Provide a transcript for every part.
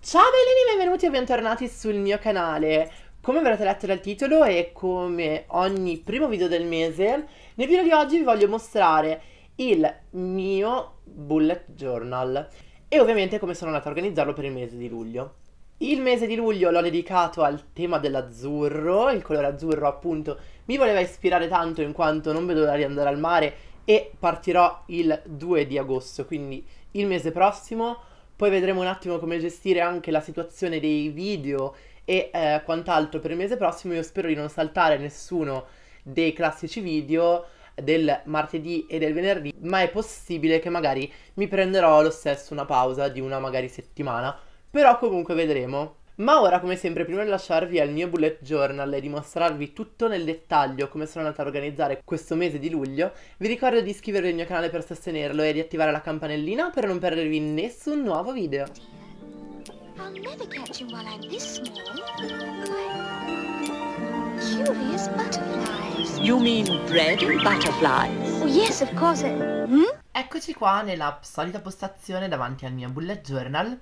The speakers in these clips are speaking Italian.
Ciao bellini, benvenuti e bentornati sul mio canale. Come avrete letto dal titolo e come ogni primo video del mese, nel video di oggi vi voglio mostrare il mio bullet journal e ovviamente come sono andata a organizzarlo per il mese di luglio. Il mese di luglio l'ho dedicato al tema dell'azzurro, il colore azzurro appunto mi voleva ispirare tanto in quanto non vedo l'ora di andare al mare e partirò il 2 di agosto, quindi il mese prossimo poi vedremo un attimo come gestire anche la situazione dei video e eh, quant'altro per il mese prossimo. Io spero di non saltare nessuno dei classici video del martedì e del venerdì, ma è possibile che magari mi prenderò lo stesso una pausa di una magari settimana. Però comunque vedremo. Ma ora, come sempre, prima di lasciarvi al mio bullet journal e di mostrarvi tutto nel dettaglio come sono andata a organizzare questo mese di luglio, vi ricordo di iscrivervi al mio canale per sostenerlo e di attivare la campanellina per non perdervi nessun nuovo video. Oh, hmm? Eccoci qua nella solita postazione davanti al mio bullet journal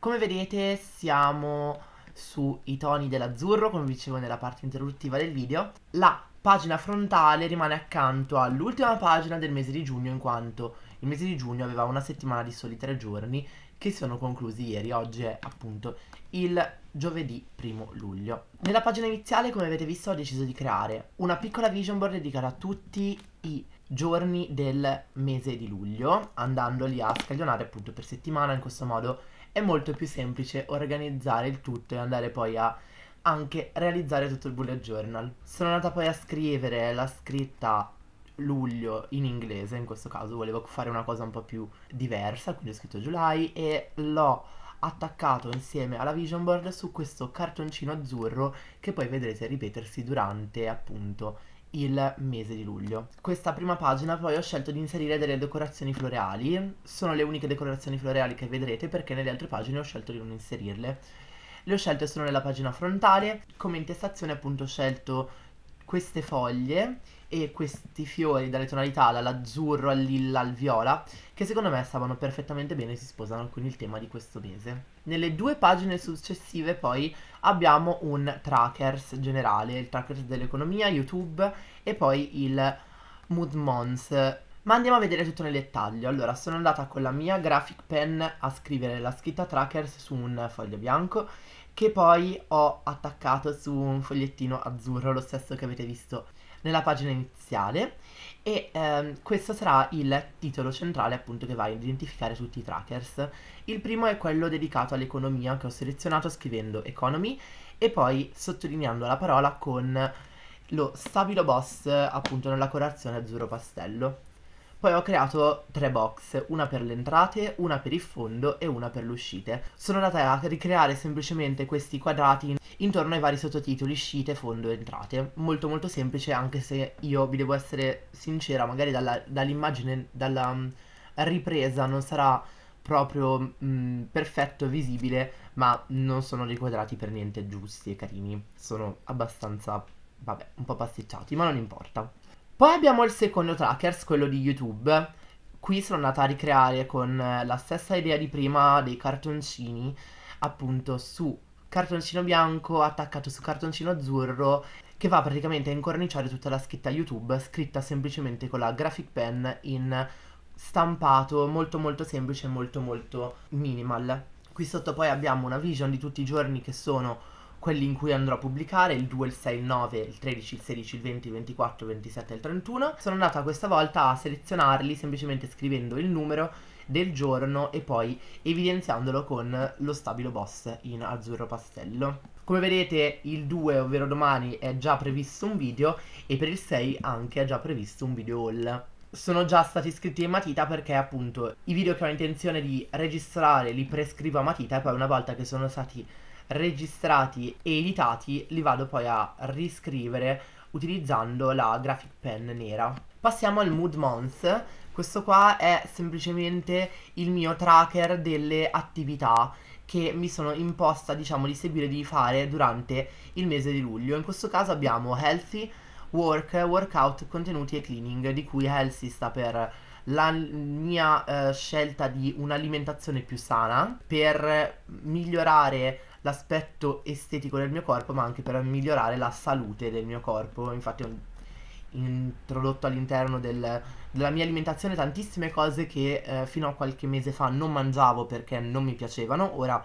come vedete siamo sui toni dell'azzurro, come vi dicevo nella parte introduttiva del video. La pagina frontale rimane accanto all'ultima pagina del mese di giugno, in quanto il mese di giugno aveva una settimana di soli tre giorni che sono conclusi ieri, oggi è appunto il giovedì 1 luglio. Nella pagina iniziale, come avete visto, ho deciso di creare una piccola vision board dedicata a tutti i giorni del mese di luglio, andandoli a scaglionare appunto per settimana, in questo modo è molto più semplice organizzare il tutto e andare poi a anche realizzare tutto il bullet journal. Sono andata poi a scrivere la scritta luglio in inglese, in questo caso volevo fare una cosa un po' più diversa, quindi ho scritto July e l'ho attaccato insieme alla vision board su questo cartoncino azzurro che poi vedrete ripetersi durante appunto il mese di luglio. Questa prima pagina poi ho scelto di inserire delle decorazioni floreali, sono le uniche decorazioni floreali che vedrete perché nelle altre pagine ho scelto di non inserirle. Le ho scelte solo nella pagina frontale, come intestazione appunto ho scelto queste foglie e questi fiori dalle tonalità dall'azzurro al lilla al viola che secondo me stavano perfettamente bene e si sposano con il tema di questo mese. Nelle due pagine successive poi abbiamo un trackers generale, il trackers dell'economia, YouTube e poi il Mood Months. Ma andiamo a vedere tutto nel dettaglio. Allora, sono andata con la mia graphic pen a scrivere la scritta trackers su un foglio bianco che poi ho attaccato su un fogliettino azzurro, lo stesso che avete visto nella pagina iniziale e ehm, questo sarà il titolo centrale appunto che va a identificare tutti i trackers. Il primo è quello dedicato all'economia che ho selezionato scrivendo economy e poi sottolineando la parola con lo stabilo boss appunto nella colorazione azzurro pastello. Poi ho creato tre box, una per le entrate, una per il fondo e una per le uscite. Sono andata a ricreare semplicemente questi quadrati intorno ai vari sottotitoli uscite, fondo e entrate. Molto molto semplice anche se io vi devo essere sincera, magari dall'immagine, dalla, dall mm, dalla ripresa non sarà proprio mh, mm, perfetto visibile, ma non sono dei quadrati per niente giusti e carini. Sono abbastanza, vabbè, un po' pasticciati, ma non importa. Poi abbiamo il secondo trackers, quello di YouTube. Qui sono andata a ricreare con eh, la stessa idea di prima dei cartoncini, appunto su cartoncino bianco attaccato su cartoncino azzurro che va praticamente a incorniciare tutta la scritta YouTube, scritta semplicemente con la graphic pen in stampato molto molto semplice e molto molto minimal. Qui sotto poi abbiamo una vision di tutti i giorni che sono quelli in cui andrò a pubblicare, il 2, il 6, il 9, il 13, il 16, il 20, il 24, il 27 e il 31. Sono andata questa volta a selezionarli semplicemente scrivendo il numero del giorno e poi evidenziandolo con lo stabilo boss in azzurro pastello. Come vedete il 2, ovvero domani, è già previsto un video e per il 6 anche è già previsto un video haul sono già stati scritti in matita perché appunto i video che ho intenzione di registrare li prescrivo a matita e poi una volta che sono stati registrati e editati li vado poi a riscrivere utilizzando la graphic pen nera. Passiamo al Mood Month, questo qua è semplicemente il mio tracker delle attività che mi sono imposta diciamo di seguire di fare durante il mese di luglio. In questo caso abbiamo Healthy, Work, Workout, Contenuti e Cleaning, di cui Healthy sta per la mia eh, scelta di un'alimentazione più sana per migliorare l'aspetto estetico del mio corpo, ma anche per migliorare la salute del mio corpo. Infatti ho introdotto all'interno del, della mia alimentazione tantissime cose che eh, fino a qualche mese fa non mangiavo perché non mi piacevano. Ora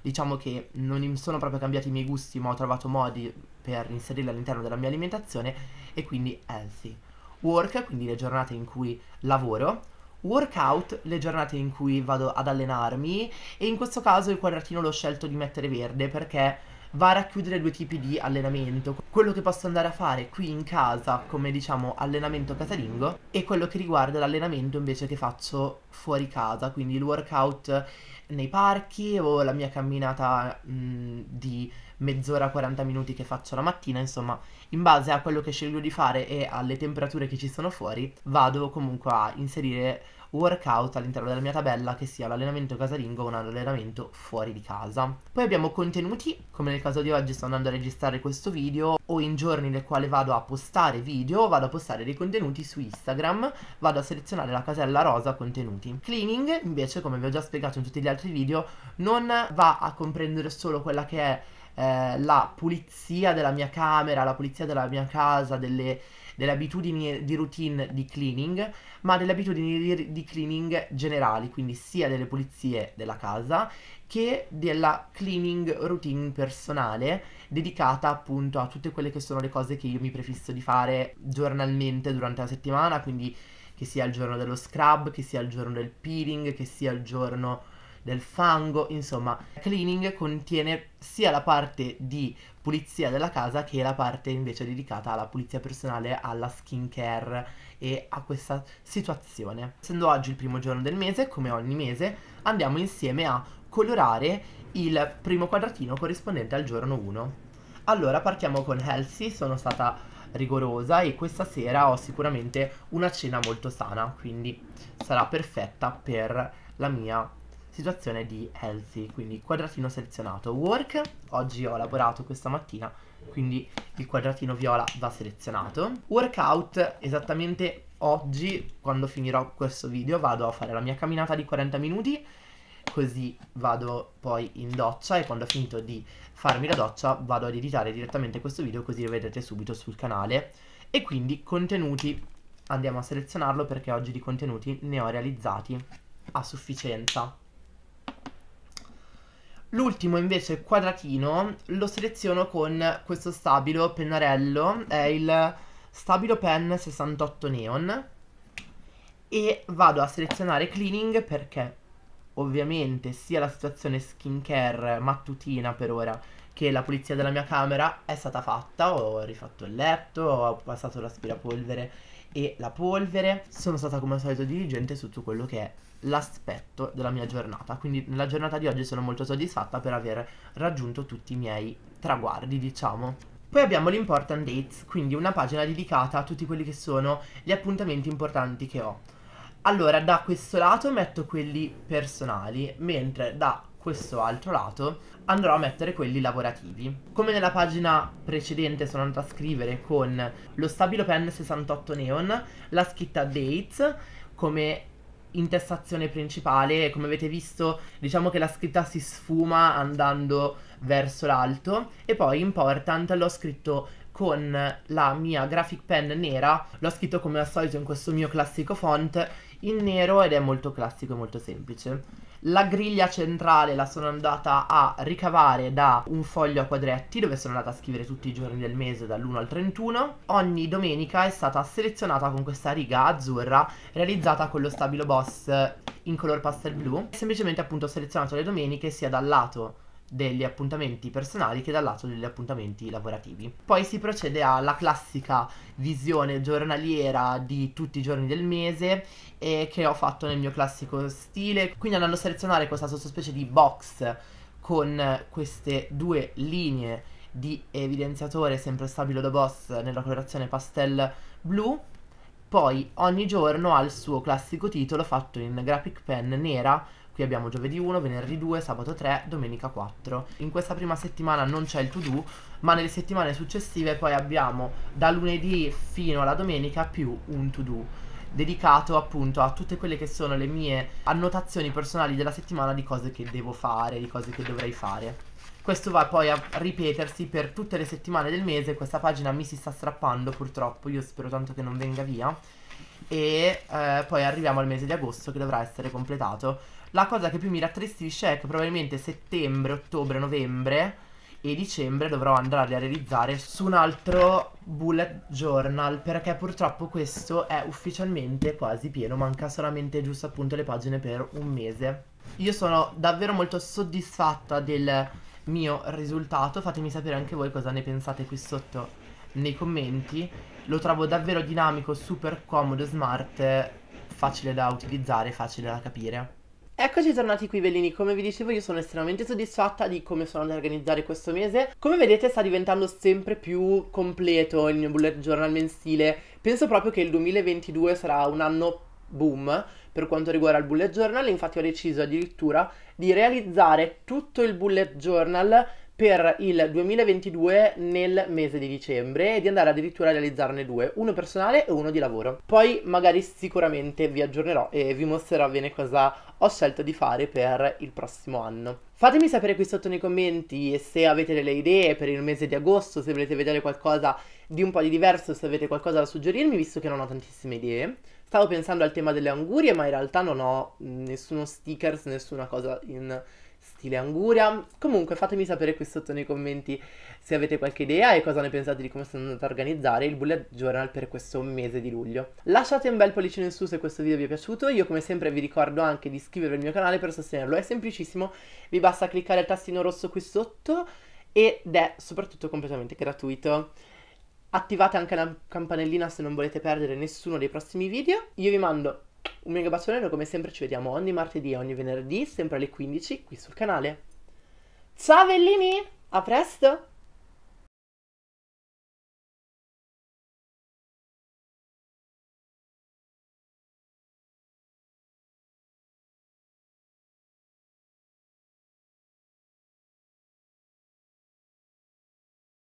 diciamo che non sono proprio cambiati i miei gusti, ma ho trovato modi per inserirli all'interno della mia alimentazione e quindi healthy. Work, quindi le giornate in cui lavoro, workout, le giornate in cui vado ad allenarmi e in questo caso il quadratino l'ho scelto di mettere verde perché va a racchiudere due tipi di allenamento, quello che posso andare a fare qui in casa come diciamo allenamento casalingo e quello che riguarda l'allenamento invece che faccio fuori casa, quindi il workout nei parchi o la mia camminata mh, mm, di mezz'ora 40 minuti che faccio la mattina, insomma, in base a quello che scelgo di fare e alle temperature che ci sono fuori, vado comunque a inserire workout all'interno della mia tabella che sia l'allenamento casalingo o un allenamento fuori di casa. Poi abbiamo contenuti, come nel caso di oggi sto andando a registrare questo video o in giorni nel quale vado a postare video, vado a postare dei contenuti su Instagram, vado a selezionare la casella rosa contenuti. Cleaning invece come vi ho già spiegato in tutti gli altri video non va a comprendere solo quella che è eh, la pulizia della mia camera, la pulizia della mia casa, delle delle abitudini di routine di cleaning, ma delle abitudini di, di cleaning generali, quindi sia delle pulizie della casa che della cleaning routine personale dedicata appunto a tutte quelle che sono le cose che io mi prefisso di fare giornalmente durante la settimana, quindi che sia il giorno dello scrub, che sia il giorno del peeling, che sia il giorno del fango, insomma, cleaning contiene sia la parte di pulizia della casa che la parte invece dedicata alla pulizia personale, alla skin care e a questa situazione. Essendo oggi il primo giorno del mese, come ogni mese, andiamo insieme a colorare il primo quadratino corrispondente al giorno 1. Allora partiamo con Healthy, sono stata rigorosa e questa sera ho sicuramente una cena molto sana, quindi sarà perfetta per la mia situazione di healthy, quindi quadratino selezionato. Work, oggi ho lavorato questa mattina, quindi il quadratino viola va selezionato. Workout, esattamente oggi, quando finirò questo video, vado a fare la mia camminata di 40 minuti, così vado poi in doccia e quando ho finito di farmi la doccia vado ad editare direttamente questo video così lo vedrete subito sul canale. E quindi contenuti, andiamo a selezionarlo perché oggi di contenuti ne ho realizzati a sufficienza. L'ultimo invece, quadratino, lo seleziono con questo stabilo pennarello, è il stabilo pen 68 neon e vado a selezionare cleaning perché ovviamente sia la situazione skincare mattutina per ora che la pulizia della mia camera è stata fatta, ho rifatto il letto, ho passato l'aspirapolvere e la polvere, sono stata come al solito diligente su tutto quello che è l'aspetto della mia giornata, quindi nella giornata di oggi sono molto soddisfatta per aver raggiunto tutti i miei traguardi, diciamo. Poi abbiamo l'important dates, quindi una pagina dedicata a tutti quelli che sono gli appuntamenti importanti che ho. Allora, da questo lato metto quelli personali, mentre da questo altro lato andrò a mettere quelli lavorativi. Come nella pagina precedente sono andata a scrivere con lo stabilo pen 68 neon, la scritta dates come intestazione principale come avete visto diciamo che la scritta si sfuma andando verso l'alto e poi important l'ho scritto con la mia graphic pen nera l'ho scritto come al solito in questo mio classico font in nero ed è molto classico e molto semplice. La griglia centrale la sono andata a ricavare da un foglio a quadretti dove sono andata a scrivere tutti i giorni del mese dall'1 al 31. Ogni domenica è stata selezionata con questa riga azzurra realizzata con lo stabilo boss in color pastel blu. Semplicemente appunto ho selezionato le domeniche sia dal lato degli appuntamenti personali che dal lato degli appuntamenti lavorativi. Poi si procede alla classica visione giornaliera di tutti i giorni del mese e che ho fatto nel mio classico stile, quindi andando a selezionare questa sottospecie di box con queste due linee di evidenziatore sempre stabilo da boss nella colorazione pastel blu poi ogni giorno ha il suo classico titolo fatto in graphic pen nera Qui abbiamo giovedì 1, venerdì 2, sabato 3, domenica 4. In questa prima settimana non c'è il to do, ma nelle settimane successive poi abbiamo da lunedì fino alla domenica più un to do dedicato appunto a tutte quelle che sono le mie annotazioni personali della settimana di cose che devo fare, di cose che dovrei fare. Questo va poi a ripetersi per tutte le settimane del mese, questa pagina mi si sta strappando purtroppo, io spero tanto che non venga via. E eh, poi arriviamo al mese di agosto che dovrà essere completato la cosa che più mi rattristisce è che probabilmente settembre, ottobre, novembre e dicembre dovrò andare a realizzare su un altro bullet journal perché purtroppo questo è ufficialmente quasi pieno, manca solamente giusto appunto le pagine per un mese. Io sono davvero molto soddisfatta del mio risultato, fatemi sapere anche voi cosa ne pensate qui sotto nei commenti, lo trovo davvero dinamico, super comodo, smart, facile da utilizzare, facile da capire. Eccoci tornati qui bellini, come vi dicevo io sono estremamente soddisfatta di come sono andata a organizzare questo mese Come vedete sta diventando sempre più completo il mio bullet journal mensile Penso proprio che il 2022 sarà un anno boom per quanto riguarda il bullet journal Infatti ho deciso addirittura di realizzare tutto il bullet journal per il 2022 nel mese di dicembre e di andare addirittura a realizzarne due, uno personale e uno di lavoro. Poi magari sicuramente vi aggiornerò e vi mostrerò bene cosa ho scelto di fare per il prossimo anno. Fatemi sapere qui sotto nei commenti se avete delle idee per il mese di agosto, se volete vedere qualcosa di un po' di diverso, se avete qualcosa da suggerirmi, visto che non ho tantissime idee. Stavo pensando al tema delle angurie, ma in realtà non ho mm, nessuno stickers, nessuna cosa in stile Anguria. Comunque fatemi sapere qui sotto nei commenti se avete qualche idea e cosa ne pensate di come sono andata a organizzare il bullet journal per questo mese di luglio. Lasciate un bel pollicino in su se questo video vi è piaciuto, io come sempre vi ricordo anche di iscrivervi al mio canale per sostenerlo, è semplicissimo, vi basta cliccare il tastino rosso qui sotto ed è soprattutto completamente gratuito. Attivate anche la campanellina se non volete perdere nessuno dei prossimi video. Io vi mando un mega bacione, noi come sempre ci vediamo ogni martedì e ogni venerdì, sempre alle 15 qui sul canale. Ciao bellini, a presto!